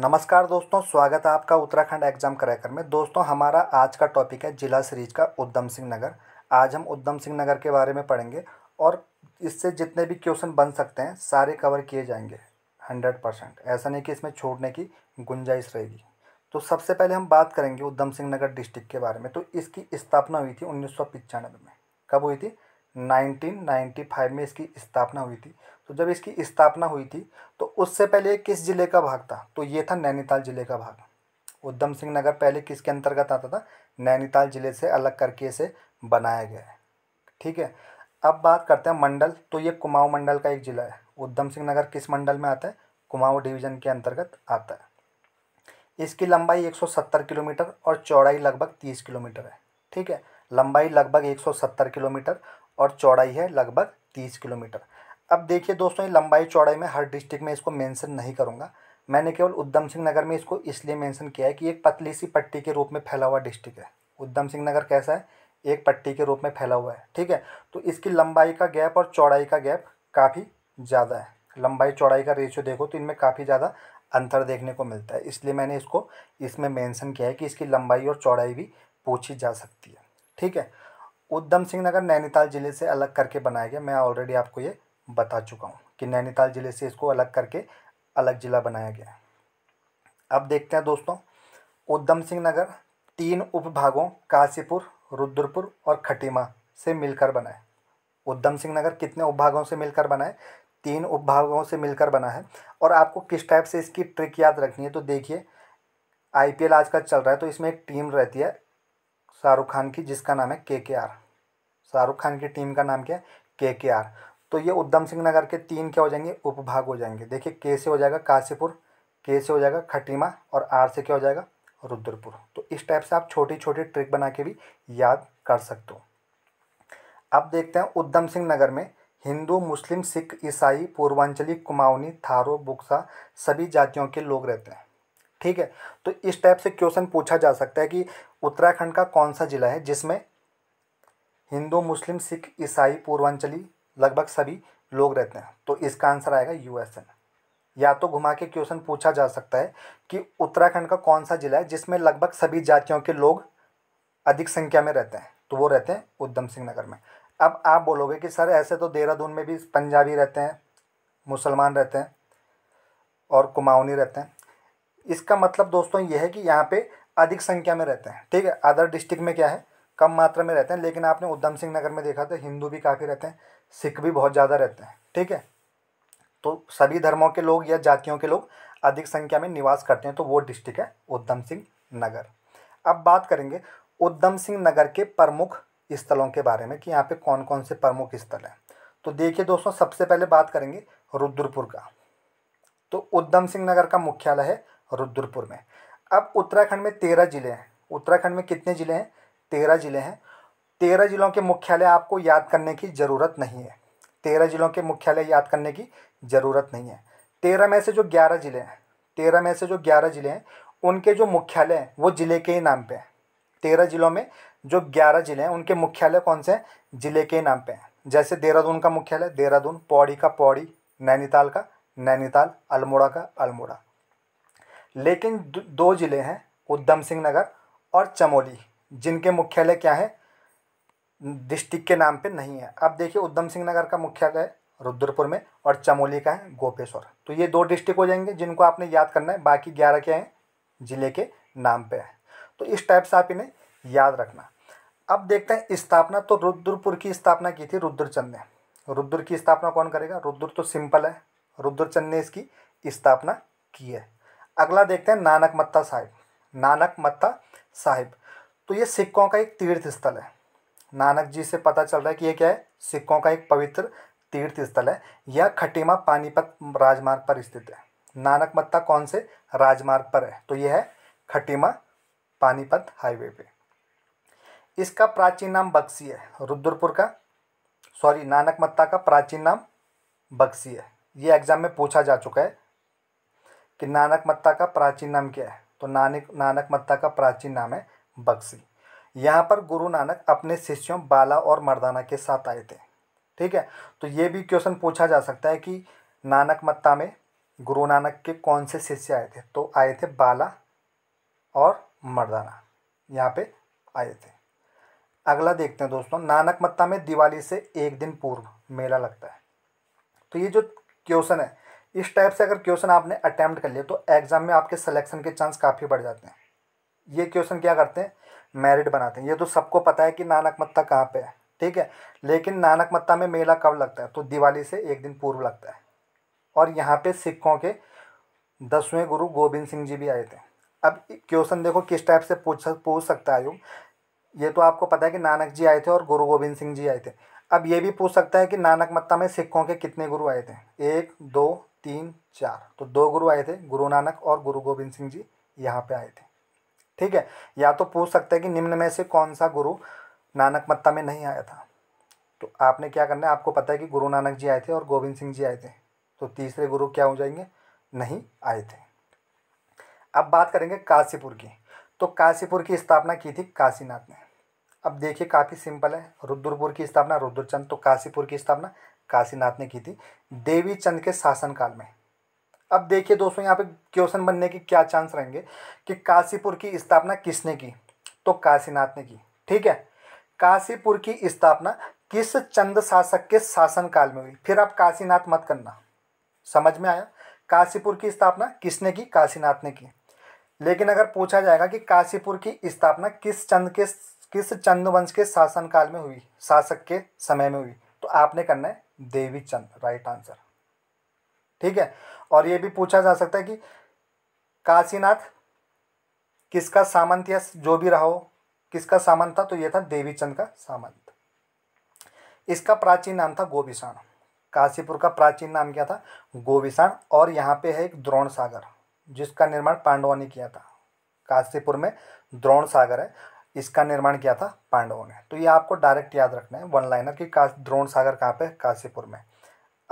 नमस्कार दोस्तों स्वागत है आपका उत्तराखंड एग्जाम क्रैकर में दोस्तों हमारा आज का टॉपिक है जिला सीरीज का उद्धम सिंह नगर आज हम उद्धम सिंह नगर के बारे में पढ़ेंगे और इससे जितने भी क्वेश्चन बन सकते हैं सारे कवर किए जाएंगे हंड्रेड परसेंट ऐसा नहीं कि इसमें छोड़ने की गुंजाइश रहेगी तो सबसे पहले हम बात करेंगे उद्धम सिंह नगर डिस्ट्रिक्ट के बारे में तो इसकी स्थापना हुई थी उन्नीस में कब हुई थी 1995 में इसकी स्थापना हुई थी तो जब इसकी स्थापना हुई थी तो उससे पहले किस ज़िले का भाग था तो ये था नैनीताल ज़िले का भाग उधम सिंह नगर पहले किसके अंतर्गत आता था नैनीताल ज़िले से अलग करके इसे बनाया गया है ठीक है अब बात करते हैं मंडल तो ये कुमाऊँ मंडल का एक ज़िला है उधम सिंह नगर किस मंडल में आता है कुमाऊँ डिवीज़न के अंतर्गत आता है इसकी लंबाई 170 किलोमीटर और चौड़ाई लगभग 30 किलोमीटर है ठीक है लंबाई लगभग 170 किलोमीटर और चौड़ाई है लगभग तीस किलोमीटर अब देखिए दोस्तों ये लंबाई चौड़ाई में हर डिस्ट्रिक्ट में इसको मेंशन नहीं करूँगा मैंने केवल उधम सिंह नगर में इसको इसलिए मेंशन किया है कि एक पतली सी पट्टी के रूप में फैला हुआ डिस्ट्रिक्ट है उधम सिंह नगर कैसा है एक पट्टी के रूप में फैला हुआ है ठीक है तो इसकी लंबाई का गैप और चौड़ाई का गैप काफ़ी ज़्यादा है लंबाई चौड़ाई का रेशियो देखो तो इनमें काफ़ी ज़्यादा अंतर देखने को मिलता है इसलिए मैंने इसको इसमें मैंसन किया है कि इसकी लंबाई और चौड़ाई भी पूछी जा सकती है ठीक है उधम सिंह नगर नैनीताल ज़िले से अलग करके बनाया गया मैं ऑलरेडी आपको ये बता चुका हूँ कि नैनीताल ज़िले से इसको अलग करके अलग ज़िला बनाया गया अब देखते हैं दोस्तों उधम सिंह नगर तीन उपभागों काशीपुर रुद्रपुर और खटीमा से मिलकर बना है उधम सिंह नगर कितने उपभागों से मिलकर बना है तीन उपभागों से मिलकर बना है और आपको किस टाइप से इसकी ट्रिक याद रखनी है तो देखिए आईपीएल आज का चल रहा है तो इसमें एक टीम रहती है शाहरुख खान की जिसका नाम है के के आर शाहरुख खान की टीम का नाम क्या है के के आर तो ये उधम सिंह नगर के तीन क्या हो जाएंगे उपभाग हो जाएंगे देखिए के से हो जाएगा काशीपुर के से हो जाएगा खटीमा और आर से क्या हो जाएगा रुद्रपुर तो इस टाइप से आप छोटी छोटी ट्रिक बना के भी याद कर सकते हो अब देखते हैं उधम सिंह नगर में हिंदू मुस्लिम सिख ईसाई पूर्वांचली कुमाऊनी थारो बुक्सा सभी जातियों के लोग रहते हैं ठीक है तो इस टाइप से क्वेश्चन पूछा जा सकता है कि उत्तराखंड का कौन सा जिला है जिसमें हिंदू मुस्लिम सिख ईसाई पूर्वांचली लगभग सभी लोग रहते हैं तो इसका आंसर आएगा यू एस एन या तो घुमा के क्वेश्चन पूछा जा सकता है कि उत्तराखंड का कौन सा जिला है जिसमें लगभग सभी जातियों के लोग अधिक संख्या में रहते हैं तो वो रहते हैं उधम सिंह नगर में अब आप बोलोगे कि सर ऐसे तो देहरादून में भी पंजाबी रहते हैं मुसलमान रहते हैं और कुमाऊनी रहते हैं इसका मतलब दोस्तों ये है कि यहाँ पे अधिक संख्या में रहते हैं ठीक है अदर डिस्ट्रिक्ट में क्या है कम मात्रा में रहते हैं लेकिन आपने उधम सिंह नगर में देखा तो हिंदू भी काफ़ी रहते हैं सिख भी बहुत ज़्यादा रहते हैं ठीक है तो सभी धर्मों के लोग या जातियों के लोग अधिक संख्या में निवास करते हैं तो वो डिस्ट्रिक्ट है उधम सिंह नगर अब बात करेंगे उधम सिंह नगर के प्रमुख स्थलों के बारे में कि यहाँ पे कौन कौन से प्रमुख स्थल हैं तो देखिए दोस्तों सबसे पहले बात करेंगे रुद्रपुर का तो उधम सिंह नगर का मुख्यालय है रुद्रपुर में अब उत्तराखंड में तेरह ज़िले हैं उत्तराखंड में कितने ज़िले हैं तेरह ज़िले हैं तेरह ज़िलों के मुख्यालय आपको याद करने की ज़रूरत नहीं है तेरह ज़िलों के मुख्यालय याद करने की ज़रूरत नहीं है तेरह में से जो ग्यारह ज़िले हैं तेरह में से जो ग्यारह ज़िले हैं उनके जो मुख्यालय हैं वो ज़िले के ही नाम पे हैं तेरह ज़िलों में जो ग्यारह ज़िले हैं उनके मुख्यालय कौन से हैं ज़िले के नाम पे हैं जैसे देहरादून का मुख्यालय देहरादून पौड़ी का पौड़ी नैनीताल का नैनीताल अल्मोड़ा का अल्मोड़ा लेकिन दो ज़िले हैं उधम सिंह नगर और चमोली जिनके मुख्यालय क्या है डिस्ट्रिक्ट के नाम पे नहीं है अब देखिए उधम सिंह नगर का मुख्यालय रुद्रपुर में और चमोली का है गोपेश्वर तो ये दो डिस्ट्रिक्ट हो जाएंगे जिनको आपने याद करना है बाकी ग्यारह के हैं ज़िले के नाम पे है तो इस टाइप से आप इन्हें याद रखना अब देखते हैं स्थापना तो रुद्रपुर की स्थापना की थी रुद्रचंद ने रुद्र की स्थापना कौन करेगा रुद्र तो सिंपल है रुद्रचंद ने इसकी स्थापना की है अगला देखते हैं नानक मत्ता साहिब नानक मत्ता साहिब तो ये सिक्कों का एक तीर्थ स्थल है नानक जी से पता चल रहा है कि ये क्या है सिक्कों का एक पवित्र तीर्थ स्थल है यह खटीमा पानीपत राजमार्ग पर स्थित है नानक मत्ता कौन से राजमार्ग पर है तो यह है खटीमा पानीपत हाईवे पे इसका प्राचीन नाम बक्सी है रुद्रपुर का सॉरी नानक मत्ता का प्राचीन नाम बक्सी है ये एग्ज़ाम में पूछा जा चुका है कि नानक मत्ता का प्राचीन नाम क्या है तो नानक नानक मत्ता का प्राचीन नाम है बक्सी यहाँ पर गुरु नानक अपने शिष्यों बाला और मर्दाना के साथ आए थे ठीक है तो ये भी क्वेश्चन पूछा जा सकता है कि नानक मत्ता में गुरु नानक के कौन से शिष्य आए थे तो आए थे बाला और मर्दाना यहाँ पे आए थे अगला देखते हैं दोस्तों नानक मत्ता में दिवाली से एक दिन पूर्व मेला लगता है तो ये जो क्वेश्चन है इस टाइप से अगर क्वेश्चन आपने अटैम्प्ट कर लिया तो एग्ज़ाम में आपके सिलेक्शन के चांस काफ़ी बढ़ जाते हैं ये क्वेश्चन क्या करते हैं मेरिट बनाते हैं ये तो सबको पता है कि नानक मत्ता कहाँ पर है ठीक है लेकिन नानक मत्ता में मेला कब लगता है तो दिवाली से एक दिन पूर्व लगता है और यहाँ पे सिखों के दसवें गुरु गोविंद सिंह जी भी आए थे अब क्वेश्चन देखो किस टाइप से पूछ पूछ सकता है आयोग ये तो आपको पता है कि नानक जी आए थे और गुरु गोविंद सिंह जी आए थे अब ये भी पूछ सकता है कि नानक मत्ता में सिखों के कितने गुरु आए थे एक दो तीन चार तो दो गुरु आए थे गुरु नानक और गुरु गोविंद सिंह जी यहाँ पे आए थे ठीक है या तो पूछ सकते हैं कि निम्न में से कौन सा गुरु नानक मत्ता में नहीं आया था तो आपने क्या करना है आपको पता है कि गुरु नानक जी आए थे और गोविंद सिंह जी आए थे तो तीसरे गुरु क्या हो जाएंगे नहीं आए थे अब बात करेंगे काशीपुर की तो काशीपुर की स्थापना की थी काशीनाथ ने अब देखिए काफ़ी सिंपल है रुद्रपुर की स्थापना रुद्रचंद तो काशीपुर की स्थापना काशीनाथ ने की थी देवी चंद के शासनकाल में अब देखिए दोस्तों यहाँ पे क्वेश्चन बनने के क्या चांस रहेंगे कि काशीपुर की स्थापना किसने की तो काशीनाथ ने की ठीक है काशीपुर की स्थापना किस चंद शासक के शासनकाल में हुई फिर आप काशीनाथ मत करना समझ में आया काशीपुर की स्थापना किसने की काशीनाथ ने की लेकिन अगर पूछा जाएगा कि काशीपुर की स्थापना किस चंद के किस चंद वंश के शासनकाल में हुई शासक के समय में हुई तो आपने करना है देवी चंद राइट आंसर ठीक है और ये भी पूछा जा सकता है कि काशीनाथ किसका सामंत या जो भी रहा हो किसका सामंत था तो ये था देवी चंद का सामंत इसका प्राचीन नाम था गोविषाण काशीपुर का प्राचीन नाम क्या था गोविषाण और यहाँ पे है एक द्रोण सागर जिसका निर्माण पांडवों ने किया था काशीपुर में द्रोण सागर है इसका निर्माण किया था पांडवों ने तो ये आपको डायरेक्ट याद रखना है वन लाइनर कि का द्रोण सागर कहाँ पे काशीपुर में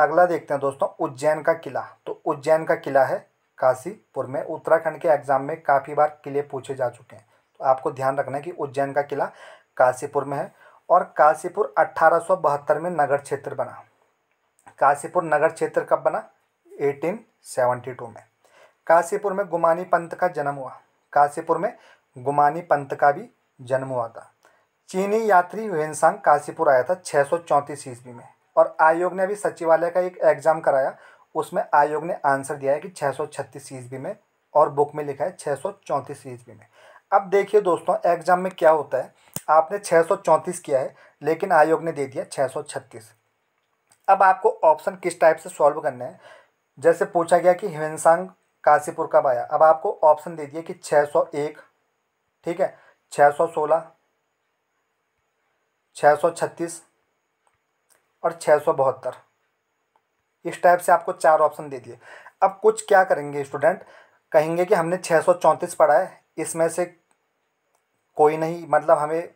अगला देखते हैं दोस्तों उज्जैन का किला तो उज्जैन का किला है काशीपुर में उत्तराखंड के एग्जाम में काफ़ी बार किले पूछे जा चुके हैं तो आपको ध्यान रखना है कि उज्जैन का किला काशीपुर में है और काशीपुर अट्ठारह में नगर क्षेत्र बना काशीपुर नगर क्षेत्र कब बना 1872 में काशीपुर में गुमानी पंत का जन्म हुआ काशीपुर में गुमानी पंत का भी जन्म हुआ था चीनी यात्री वेनसांग काशीपुर आया था छः सौ चौंतीस ईस्वी में और आयोग ने अभी सचिवालय का एक एग्ज़ाम कराया उसमें आयोग ने आंसर दिया है कि छः सौ छत्तीस ईस्वी में और बुक में लिखा है छः सौ चौंतीस ईस्वी में अब देखिए दोस्तों एग्ज़ाम में क्या होता है आपने छः सौ चौंतीस किया है लेकिन आयोग ने दे दिया छः सौ छत्तीस अब आपको ऑप्शन किस टाइप से सॉल्व करना है जैसे पूछा गया कि हिंसांग काशीपुर कब आया अब आपको ऑप्शन दे दिया कि छः सौ एक ठीक है छः सौ सोलह छः सौ छत्तीस और छः सौ बहत्तर इस टाइप से आपको चार ऑप्शन दे दिए अब कुछ क्या करेंगे स्टूडेंट कहेंगे कि हमने छः सौ चौंतीस पढ़ा है इसमें से कोई नहीं मतलब हमें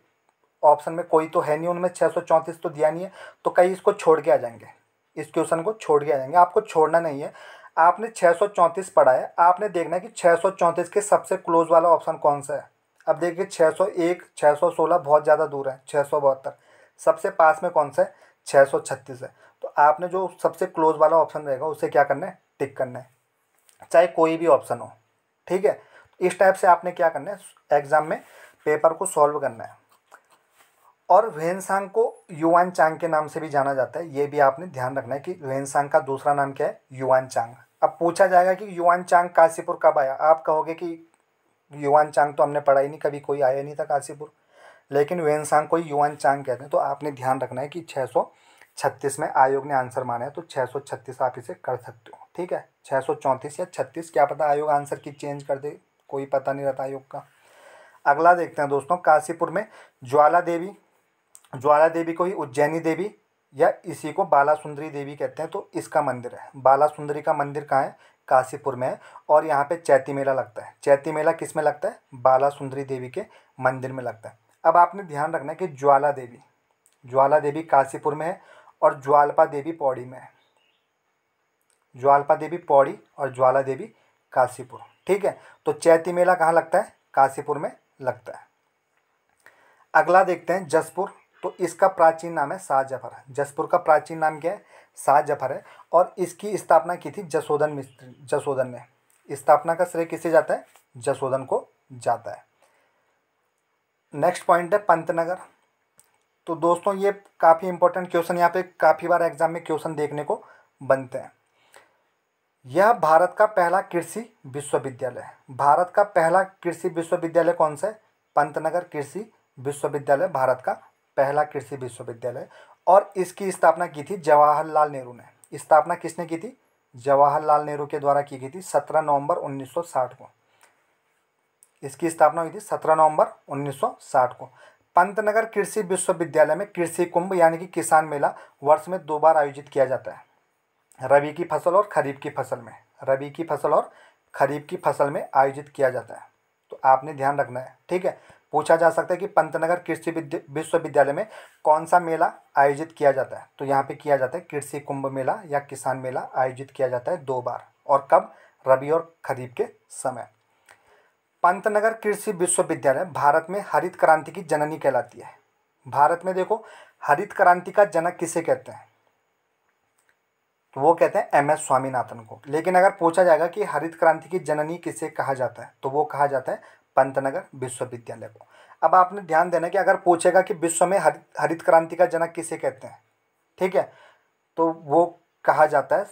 ऑप्शन में कोई तो है नहीं उनमें छः सौ चौंतीस तो दिया नहीं है तो कई इसको छोड़ के आ जाएंगे इस क्वेश्चन को छोड़ के आ जाएंगे आपको छोड़ना नहीं है आपने छः सौ चौंतीस पढ़ा है आपने देखना है कि छः सौ चौंतीस के सबसे क्लोज वाला ऑप्शन कौन सा है अब देखिए 601 616 बहुत ज़्यादा दूर है छः सबसे पास में कौन सा है 636 है तो आपने जो सबसे क्लोज वाला ऑप्शन रहेगा उसे क्या करना है टिक करना है चाहे कोई भी ऑप्शन हो ठीक है इस टाइप से आपने क्या करना है एग्ज़ाम में पेपर को सॉल्व करना है और वेनसांग को युवान चांग के नाम से भी जाना जाता है ये भी आपने ध्यान रखना है कि वेनसांग का दूसरा नाम क्या है युवान चांग अब पूछा जाएगा कि युवान चांग काशीपुर कब आया आप कहोगे कि युवान चांग तो हमने पढ़ा ही नहीं कभी कोई आया नहीं था काशीपुर लेकिन वेन सांग को युवान चांग कहते हैं तो आपने ध्यान रखना है कि छः सौ छत्तीस में आयोग ने आंसर माना है तो छः सौ छत्तीस आप इसे कर सकते हो ठीक है छः सौ चौंतीस या छत्तीस क्या पता आयोग आंसर की चेंज कर दे कोई पता नहीं रहता आयोग का अगला देखते हैं दोस्तों काशीपुर में ज्वाला देवी ज्वाला देवी को ही उज्जैनी देवी या इसी को बाला सुंदरी देवी कहते हैं तो इसका मंदिर है बाला सुंदरी का मंदिर कहाँ है काशीपुर में है और यहाँ पे चैती मेला लगता है चैती मेला किस में लगता है बाला सुंदरी देवी के मंदिर में लगता है अब आपने ध्यान रखना है कि ज्वाला देवी ज्वाला देवी काशीपुर में है और ज्वालपा देवी पौड़ी में है ज्वालपा देवी पौड़ी और ज्वाला देवी काशीपुर ठीक है तो चैती मेला कहाँ लगता है काशीपुर में लगता है अगला देखते हैं जसपुर तो इसका प्राचीन नाम है शाहजफर जसपुर का प्राचीन नाम क्या है शाह जफर है और इसकी स्थापना की थी जसोधन मिस्त्री जसोधन ने स्थापना का श्रेय किसे जाता है जसोधन को जाता है नेक्स्ट पॉइंट है पंतनगर तो दोस्तों ये काफ़ी इंपॉर्टेंट क्वेश्चन यहाँ पे काफ़ी बार एग्जाम में क्वेश्चन देखने को बनते हैं यह भारत का पहला कृषि विश्वविद्यालय भारत का पहला कृषि विश्वविद्यालय कौन सा है पंतनगर कृषि विश्वविद्यालय भारत का पहला कृषि विश्वविद्यालय और इसकी स्थापना की थी जवाहरलाल नेहरू ने स्थापना किसने की थी जवाहरलाल नेहरू के द्वारा की गई थी सत्रह नवंबर 1960 को इसकी स्थापना हुई थी सत्रह नवंबर 1960 को पंतनगर कृषि विश्वविद्यालय में कृषि कुंभ यानी कि किसान मेला वर्ष में दो बार आयोजित किया जाता है रबी की फसल और खरीफ की फसल में रबी की फसल और खरीफ की फसल में आयोजित किया जाता है तो आपने ध्यान रखना है ठीक है पूछा जा सकता है कि पंतनगर कृषि विश्वविद्यालय में कौन सा मेला आयोजित किया जाता है तो यहाँ पे किया जाता है कृषि कुंभ मेला या किसान मेला आयोजित किया जाता है दो बार और कब रबी और खरीफ के समय पंतनगर कृषि विश्वविद्यालय भारत में हरित क्रांति की जननी कहलाती है भारत में देखो हरित क्रांति का जनक किसे कहते हैं तो वो कहते हैं एम एस स्वामीनाथन को लेकिन अगर पूछा जाएगा कि हरित क्रांति की जननी किसे कहा जाता है तो वो कहा जाता है पंतनगर विश्वविद्यालय को अब आपने ध्यान देना कि अगर पूछेगा कि विश्व में हरित हरित क्रांति का जनक किसे कहते हैं ठीक है तो वो कहा जाता है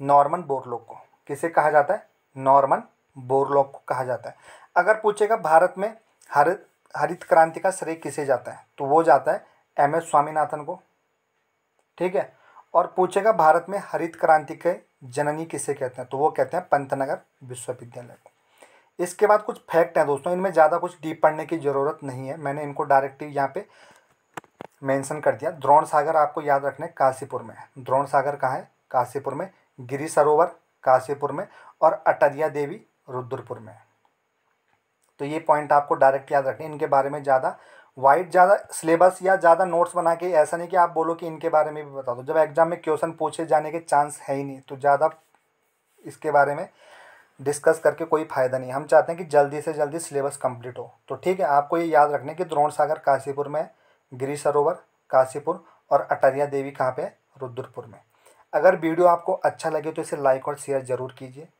नॉर्मन बोरलोक को किसे कहा जाता है नॉर्मन बोरलोक को कहा जाता है अगर पूछेगा भारत में हरित हरित क्रांति का श्रेय किसे जाता है तो वो जाता है एम एस स्वामीनाथन को ठीक है और पूछेगा भारत में हरित क्रांति के जननी किसे कहते हैं तो वो कहते हैं पंतनगर विश्वविद्यालय को इसके बाद कुछ फैक्ट हैं दोस्तों इनमें ज़्यादा कुछ डीप पढ़ने की ज़रूरत नहीं है मैंने इनको डायरेक्टली यहाँ पे मेंशन कर दिया द्रोण सागर आपको याद रखने काशीपुर में द्रोण सागर कहाँ है काशीपुर में गिरी सरोवर काशीपुर में और अटरिया देवी रुद्रपुर में तो ये पॉइंट आपको डायरेक्ट याद रखने इनके बारे में ज़्यादा वाइड ज़्यादा सिलेबस या ज़्यादा नोट्स बना के ऐसा नहीं कि आप बोलो कि इनके बारे में भी बता दो जब एग्ज़ाम में क्वेश्चन पूछे जाने के चांस है ही नहीं तो ज़्यादा इसके बारे में डिस्कस करके कोई फ़ायदा नहीं हम चाहते हैं कि जल्दी से जल्दी सिलेबस कंप्लीट हो तो ठीक है आपको ये याद रखने कि द्रोण सागर काशीपुर में गिरी सरोवर काशीपुर और अटरिया देवी कहाँ पे रुद्रपुर में अगर वीडियो आपको अच्छा लगे तो इसे लाइक और शेयर ज़रूर कीजिए